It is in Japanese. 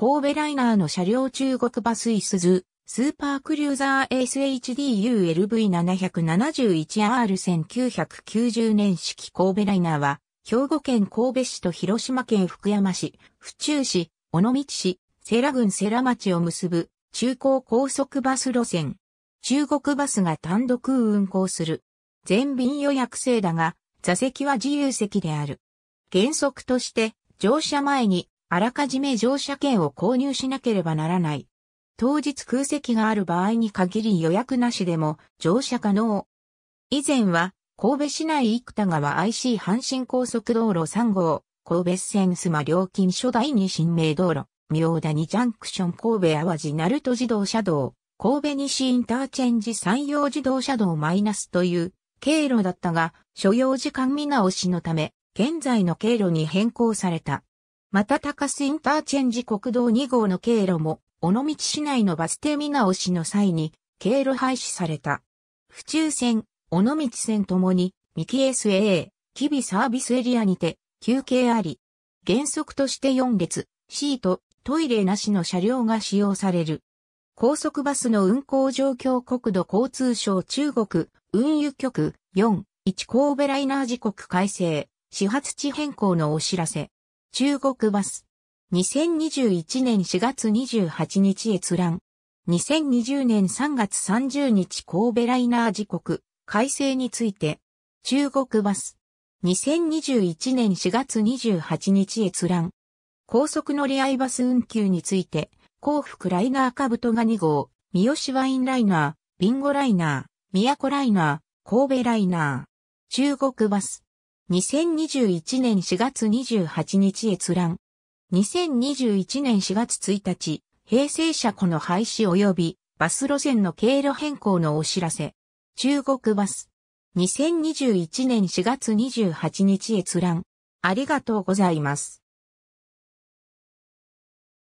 神戸ライナーの車両中国バスイスズ、スーパークリューザー SHDULV771R1990 年式神戸ライナーは、兵庫県神戸市と広島県福山市、府中市、尾道市、世羅郡世羅町を結ぶ中高高速バス路線。中国バスが単独運行する。全便予約制だが、座席は自由席である。原則として、乗車前にあらかじめ乗車券を購入しなければならない。当日空席がある場合に限り予約なしでも乗車可能。以前は神戸市内生田川 IC 阪神高速道路3号、神戸線須磨料金所第2新名道路、明谷ジャンクション神戸淡路鳴門自動車道、神戸西インターチェンジ山陽自動車道マイナスという経路だったが、所要時間見直しのため、現在の経路に変更された。また高須インターチェンジ国道2号の経路も、尾道市内のバス停見直しの際に、経路廃止された。府中線、尾道線ともに、三木 SA、a キビサービスエリアにて、休憩あり。原則として4列、シート、トイレなしの車両が使用される。高速バスの運行状況国土交通省中国運輸局4、1神戸ライナー時刻改正、始発地変更のお知らせ。中国バス。2021年4月28日閲覧。2020年3月30日神戸ライナー時刻、改正について。中国バス。2021年4月28日閲覧。高速乗り合いバス運休について、幸福ライナーカブトガ2号、三好ワインライナー、ビンゴライナー、宮古ライナー、神戸ライナー。中国バス。2021年4月28日閲覧。2021年4月1日、平成車庫の廃止及びバス路線の経路変更のお知らせ。中国バス。2021年4月28日閲覧。ありがとうございます。